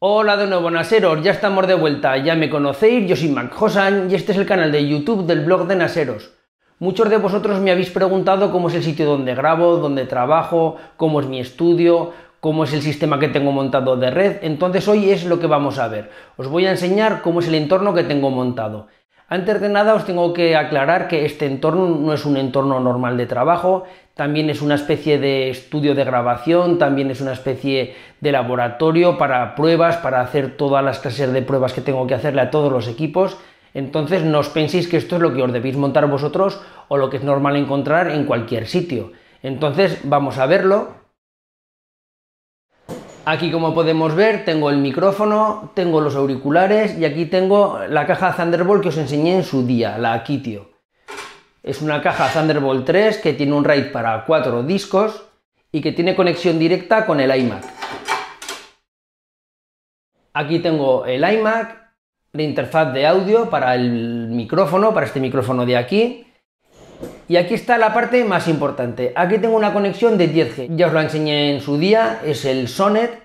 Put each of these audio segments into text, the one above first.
Hola de nuevo, Naseros, ya estamos de vuelta, ya me conocéis, yo soy Mac Hosan y este es el canal de YouTube del blog de Naseros. Muchos de vosotros me habéis preguntado cómo es el sitio donde grabo, dónde trabajo, cómo es mi estudio, cómo es el sistema que tengo montado de red, entonces hoy es lo que vamos a ver. Os voy a enseñar cómo es el entorno que tengo montado. Antes de nada os tengo que aclarar que este entorno no es un entorno normal de trabajo, también es una especie de estudio de grabación, también es una especie de laboratorio para pruebas, para hacer todas las clases de pruebas que tengo que hacerle a todos los equipos. Entonces no os penséis que esto es lo que os debéis montar vosotros o lo que es normal encontrar en cualquier sitio. Entonces vamos a verlo Aquí como podemos ver tengo el micrófono, tengo los auriculares y aquí tengo la caja Thunderbolt que os enseñé en su día, la Akitio. Es una caja Thunderbolt 3 que tiene un RAID para cuatro discos y que tiene conexión directa con el iMac. Aquí tengo el iMac, la interfaz de audio para el micrófono, para este micrófono de aquí, y aquí está la parte más importante. Aquí tengo una conexión de 10G. Ya os lo enseñé en su día, es el Sonet.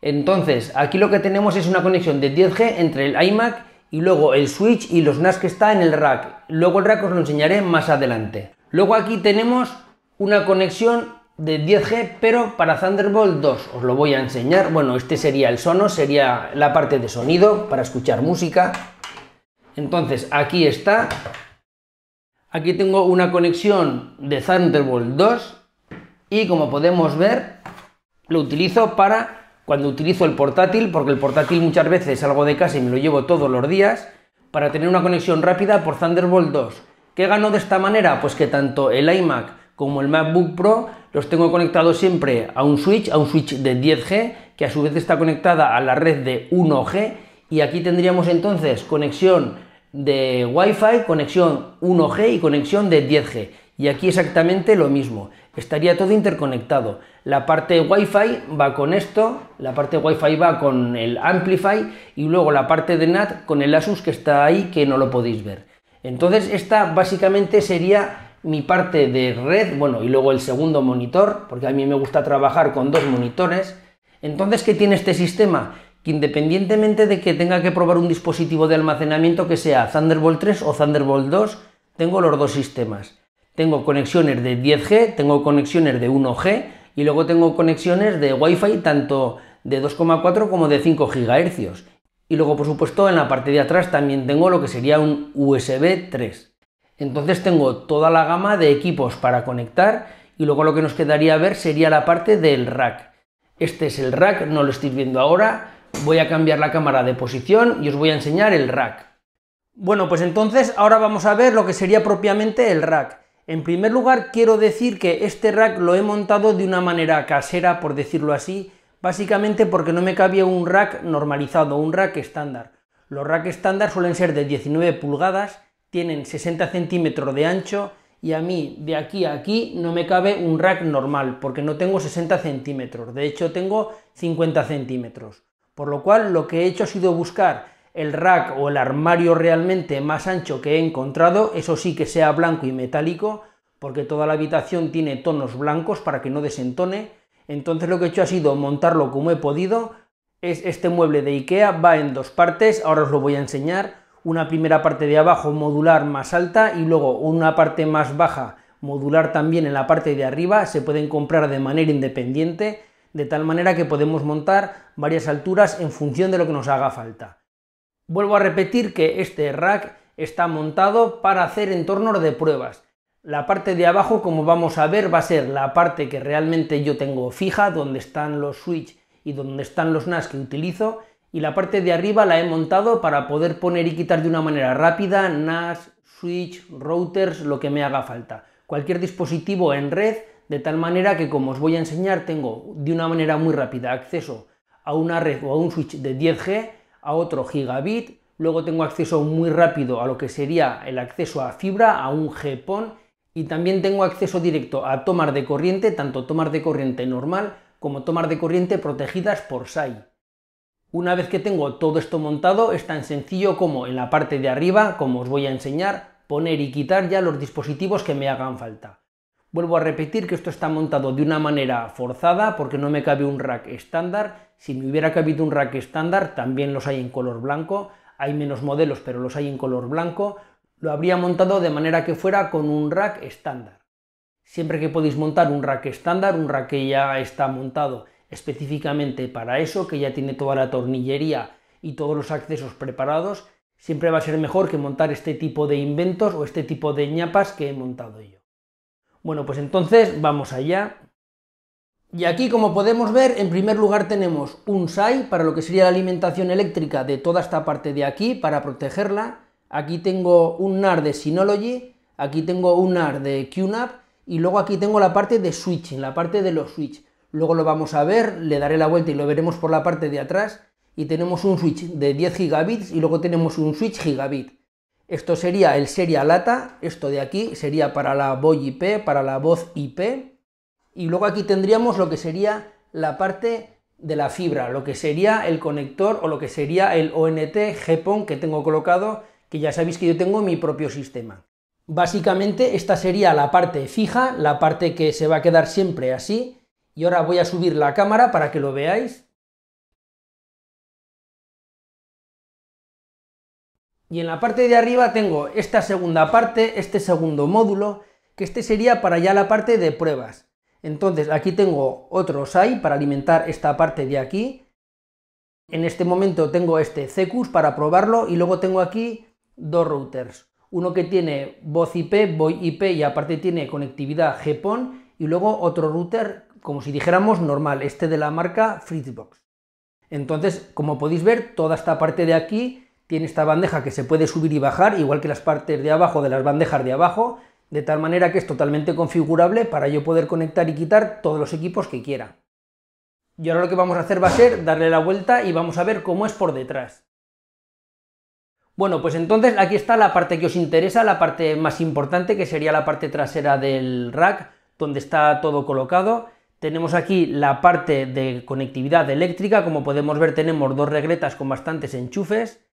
Entonces, aquí lo que tenemos es una conexión de 10G entre el iMac y luego el switch y los NAS que está en el rack. Luego el rack os lo enseñaré más adelante. Luego aquí tenemos una conexión de 10G, pero para Thunderbolt 2. Os lo voy a enseñar. Bueno, este sería el sono, sería la parte de sonido para escuchar música. Entonces, aquí está Aquí tengo una conexión de Thunderbolt 2 y como podemos ver lo utilizo para cuando utilizo el portátil, porque el portátil muchas veces salgo de casa y me lo llevo todos los días, para tener una conexión rápida por Thunderbolt 2. ¿Qué gano de esta manera? Pues que tanto el iMac como el MacBook Pro los tengo conectados siempre a un switch, a un switch de 10G, que a su vez está conectada a la red de 1G, y aquí tendríamos entonces conexión de wifi, conexión 1G y conexión de 10G. Y aquí exactamente lo mismo, estaría todo interconectado. La parte Wi-Fi va con esto, la parte Wi-Fi va con el Amplify y luego la parte de NAT con el Asus que está ahí que no lo podéis ver. Entonces esta básicamente sería mi parte de red, bueno, y luego el segundo monitor, porque a mí me gusta trabajar con dos monitores. Entonces, ¿qué tiene este sistema? independientemente de que tenga que probar un dispositivo de almacenamiento que sea Thunderbolt 3 o Thunderbolt 2, tengo los dos sistemas. Tengo conexiones de 10G, tengo conexiones de 1G y luego tengo conexiones de Wi-Fi tanto de 2,4 como de 5 GHz. Y luego, por supuesto, en la parte de atrás también tengo lo que sería un USB 3. Entonces tengo toda la gama de equipos para conectar y luego lo que nos quedaría ver sería la parte del rack. Este es el rack, no lo estoy viendo ahora, Voy a cambiar la cámara de posición y os voy a enseñar el rack. Bueno, pues entonces ahora vamos a ver lo que sería propiamente el rack. En primer lugar, quiero decir que este rack lo he montado de una manera casera, por decirlo así, básicamente porque no me cabía un rack normalizado, un rack estándar. Los racks estándar suelen ser de 19 pulgadas, tienen 60 centímetros de ancho y a mí de aquí a aquí no me cabe un rack normal porque no tengo 60 centímetros, de hecho tengo 50 centímetros. Por lo cual lo que he hecho ha sido buscar el rack o el armario realmente más ancho que he encontrado, eso sí que sea blanco y metálico, porque toda la habitación tiene tonos blancos para que no desentone. Entonces lo que he hecho ha sido montarlo como he podido. Es este mueble de IKEA, va en dos partes, ahora os lo voy a enseñar. Una primera parte de abajo modular más alta y luego una parte más baja modular también en la parte de arriba. Se pueden comprar de manera independiente de tal manera que podemos montar varias alturas en función de lo que nos haga falta. Vuelvo a repetir que este rack está montado para hacer entornos de pruebas. La parte de abajo, como vamos a ver, va a ser la parte que realmente yo tengo fija, donde están los switch y donde están los NAS que utilizo, y la parte de arriba la he montado para poder poner y quitar de una manera rápida NAS, switch, routers, lo que me haga falta. Cualquier dispositivo en red de tal manera que como os voy a enseñar tengo de una manera muy rápida acceso a una red o a un switch de 10G, a otro gigabit, luego tengo acceso muy rápido a lo que sería el acceso a fibra, a un GPON y también tengo acceso directo a tomas de corriente, tanto tomas de corriente normal como tomas de corriente protegidas por SAI. Una vez que tengo todo esto montado, es tan sencillo como en la parte de arriba, como os voy a enseñar, poner y quitar ya los dispositivos que me hagan falta. Vuelvo a repetir que esto está montado de una manera forzada porque no me cabe un rack estándar. Si me hubiera cabido un rack estándar, también los hay en color blanco. Hay menos modelos, pero los hay en color blanco. Lo habría montado de manera que fuera con un rack estándar. Siempre que podéis montar un rack estándar, un rack que ya está montado específicamente para eso, que ya tiene toda la tornillería y todos los accesos preparados, siempre va a ser mejor que montar este tipo de inventos o este tipo de ñapas que he montado yo. Bueno, pues entonces vamos allá. Y aquí, como podemos ver, en primer lugar tenemos un SAI para lo que sería la alimentación eléctrica de toda esta parte de aquí, para protegerla. Aquí tengo un NAR de Synology, aquí tengo un NAR de QNAP, y luego aquí tengo la parte de switching, la parte de los switch. Luego lo vamos a ver, le daré la vuelta y lo veremos por la parte de atrás. Y tenemos un switch de 10 gigabits y luego tenemos un switch gigabit. Esto sería el Serialata, esto de aquí sería para la voz IP, para la voz IP. Y luego aquí tendríamos lo que sería la parte de la fibra, lo que sería el conector o lo que sería el ONT GPON que tengo colocado, que ya sabéis que yo tengo mi propio sistema. Básicamente esta sería la parte fija, la parte que se va a quedar siempre así. Y ahora voy a subir la cámara para que lo veáis. Y en la parte de arriba tengo esta segunda parte, este segundo módulo, que este sería para ya la parte de pruebas. Entonces aquí tengo otro SAI para alimentar esta parte de aquí. En este momento tengo este CQs para probarlo y luego tengo aquí dos routers. Uno que tiene voz IP, voy IP y aparte tiene conectividad GPON y luego otro router como si dijéramos normal, este de la marca Fritzbox. Entonces, como podéis ver, toda esta parte de aquí tiene esta bandeja que se puede subir y bajar, igual que las partes de abajo de las bandejas de abajo, de tal manera que es totalmente configurable para yo poder conectar y quitar todos los equipos que quiera. Y ahora lo que vamos a hacer va a ser darle la vuelta y vamos a ver cómo es por detrás. Bueno, pues entonces aquí está la parte que os interesa, la parte más importante, que sería la parte trasera del rack, donde está todo colocado. Tenemos aquí la parte de conectividad eléctrica, como podemos ver tenemos dos regletas con bastantes enchufes.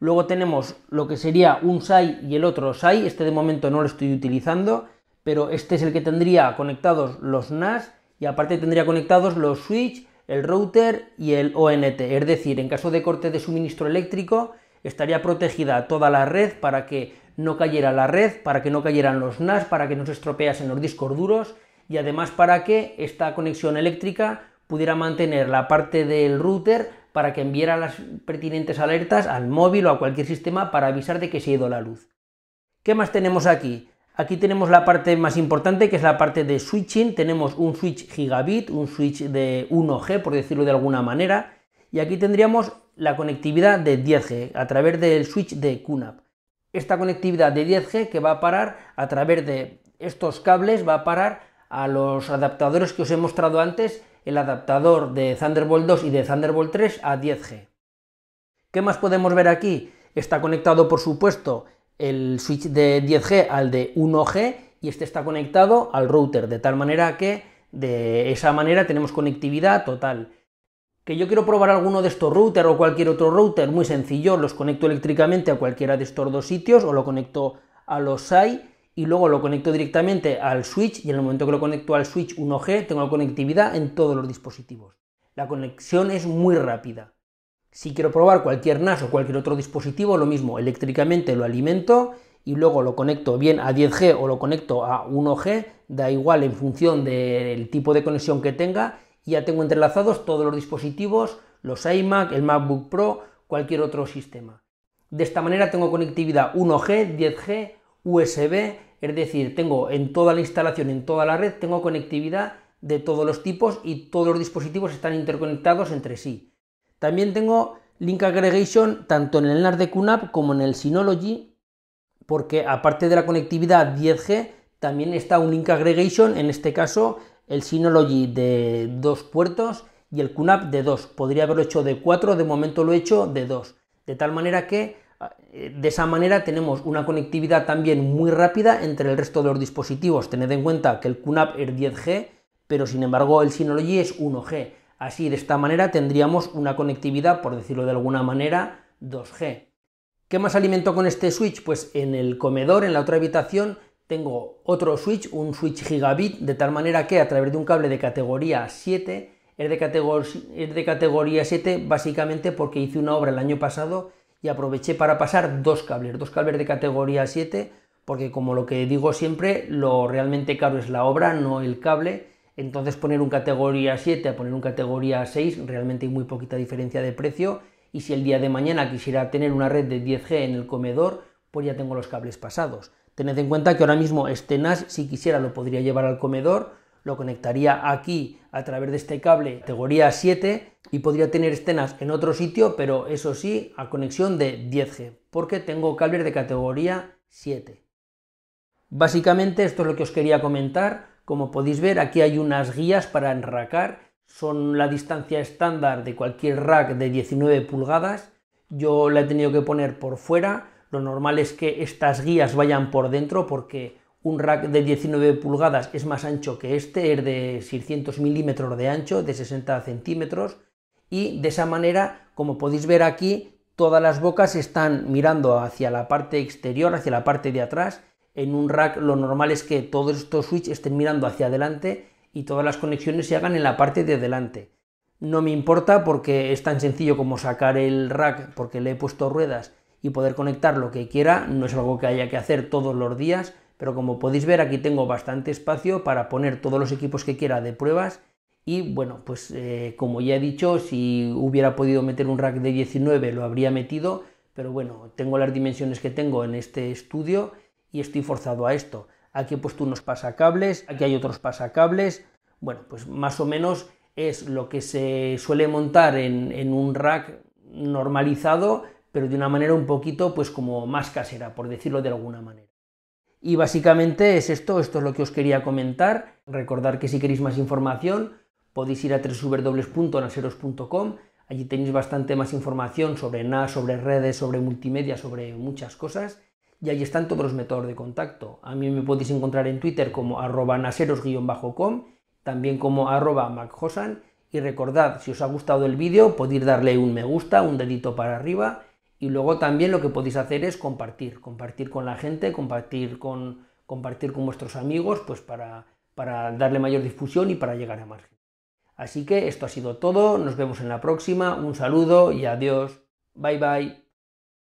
Luego tenemos lo que sería un SAI y el otro SAI. Este de momento no lo estoy utilizando, pero este es el que tendría conectados los NAS y aparte tendría conectados los switch, el router y el ONT. Es decir, en caso de corte de suministro eléctrico, estaría protegida toda la red para que no cayera la red, para que no cayeran los NAS, para que no se estropeasen los discos duros y además para que esta conexión eléctrica pudiera mantener la parte del router para que enviara las pertinentes alertas al móvil o a cualquier sistema para avisar de que se ha ido la luz. ¿Qué más tenemos aquí? Aquí tenemos la parte más importante, que es la parte de switching. Tenemos un switch gigabit, un switch de 1G, por decirlo de alguna manera. Y aquí tendríamos la conectividad de 10G a través del switch de QNAP. Esta conectividad de 10G que va a parar a través de estos cables, va a parar a los adaptadores que os he mostrado antes el adaptador de Thunderbolt 2 y de Thunderbolt 3 a 10G. ¿Qué más podemos ver aquí? Está conectado, por supuesto, el switch de 10G al de 1G y este está conectado al router, de tal manera que de esa manera tenemos conectividad total. Que yo quiero probar alguno de estos routers o cualquier otro router, muy sencillo, los conecto eléctricamente a cualquiera de estos dos sitios o lo conecto a los SAI y luego lo conecto directamente al switch y en el momento que lo conecto al switch 1G tengo conectividad en todos los dispositivos. La conexión es muy rápida. Si quiero probar cualquier NAS o cualquier otro dispositivo, lo mismo, eléctricamente lo alimento y luego lo conecto bien a 10G o lo conecto a 1G, da igual en función del tipo de conexión que tenga, y ya tengo entrelazados todos los dispositivos, los iMac, el MacBook Pro, cualquier otro sistema. De esta manera tengo conectividad 1G, 10G, USB, es decir, tengo en toda la instalación, en toda la red, tengo conectividad de todos los tipos y todos los dispositivos están interconectados entre sí. También tengo link aggregation tanto en el NAS de QNAP como en el Synology, porque aparte de la conectividad 10G, también está un link aggregation, en este caso el Synology de dos puertos y el QNAP de dos. Podría haberlo hecho de cuatro, de momento lo he hecho de dos. De tal manera que eh, de esa manera tenemos una conectividad también muy rápida entre el resto de los dispositivos. Tened en cuenta que el QNAP es 10G, pero sin embargo el Synology es 1G. Así, de esta manera tendríamos una conectividad, por decirlo de alguna manera, 2G. ¿Qué más alimento con este switch? Pues en el comedor, en la otra habitación, tengo otro switch, un switch gigabit, de tal manera que a través de un cable de categoría 7, es de, es de categoría 7 básicamente porque hice una obra el año pasado y aproveché para pasar dos cables, dos cables de categoría 7, porque como lo que digo siempre, lo realmente caro es la obra, no el cable. Entonces poner un categoría 7 a poner un categoría 6, realmente hay muy poquita diferencia de precio. Y si el día de mañana quisiera tener una red de 10G en el comedor, pues ya tengo los cables pasados. Tened en cuenta que ahora mismo este NAS, si quisiera, lo podría llevar al comedor, lo conectaría aquí a través de este cable categoría 7 y podría tener escenas en otro sitio, pero eso sí, a conexión de 10G, porque tengo cables de categoría 7. Básicamente esto es lo que os quería comentar. Como podéis ver, aquí hay unas guías para enracar. Son la distancia estándar de cualquier rack de 19 pulgadas. Yo la he tenido que poner por fuera. Lo normal es que estas guías vayan por dentro porque un rack de 19 pulgadas es más ancho que este, es de 600 milímetros de ancho, de 60 centímetros, y de esa manera, como podéis ver aquí, todas las bocas están mirando hacia la parte exterior, hacia la parte de atrás. En un rack lo normal es que todos estos switches estén mirando hacia adelante y todas las conexiones se hagan en la parte de adelante No me importa porque es tan sencillo como sacar el rack porque le he puesto ruedas y poder conectar lo que quiera, no es algo que haya que hacer todos los días, pero como podéis ver aquí tengo bastante espacio para poner todos los equipos que quiera de pruebas y bueno, pues eh, como ya he dicho, si hubiera podido meter un rack de 19 lo habría metido, pero bueno, tengo las dimensiones que tengo en este estudio y estoy forzado a esto. Aquí he puesto unos pasacables, aquí hay otros pasacables, bueno, pues más o menos es lo que se suele montar en, en un rack normalizado, pero de una manera un poquito pues como más casera, por decirlo de alguna manera. Y básicamente es esto, esto es lo que os quería comentar. Recordar que si queréis más información podéis ir a www.naseros.com. Allí tenéis bastante más información sobre NAS, sobre redes, sobre multimedia, sobre muchas cosas. Y ahí están todos los métodos de contacto. A mí me podéis encontrar en Twitter como arroba naseros-com, también como arroba macjosan. Y recordad, si os ha gustado el vídeo, podéis darle un me gusta, un dedito para arriba y luego también lo que podéis hacer es compartir, compartir con la gente, compartir con, compartir con vuestros amigos, pues para, para darle mayor difusión y para llegar a más gente. Así que esto ha sido todo, nos vemos en la próxima, un saludo y adiós, bye bye.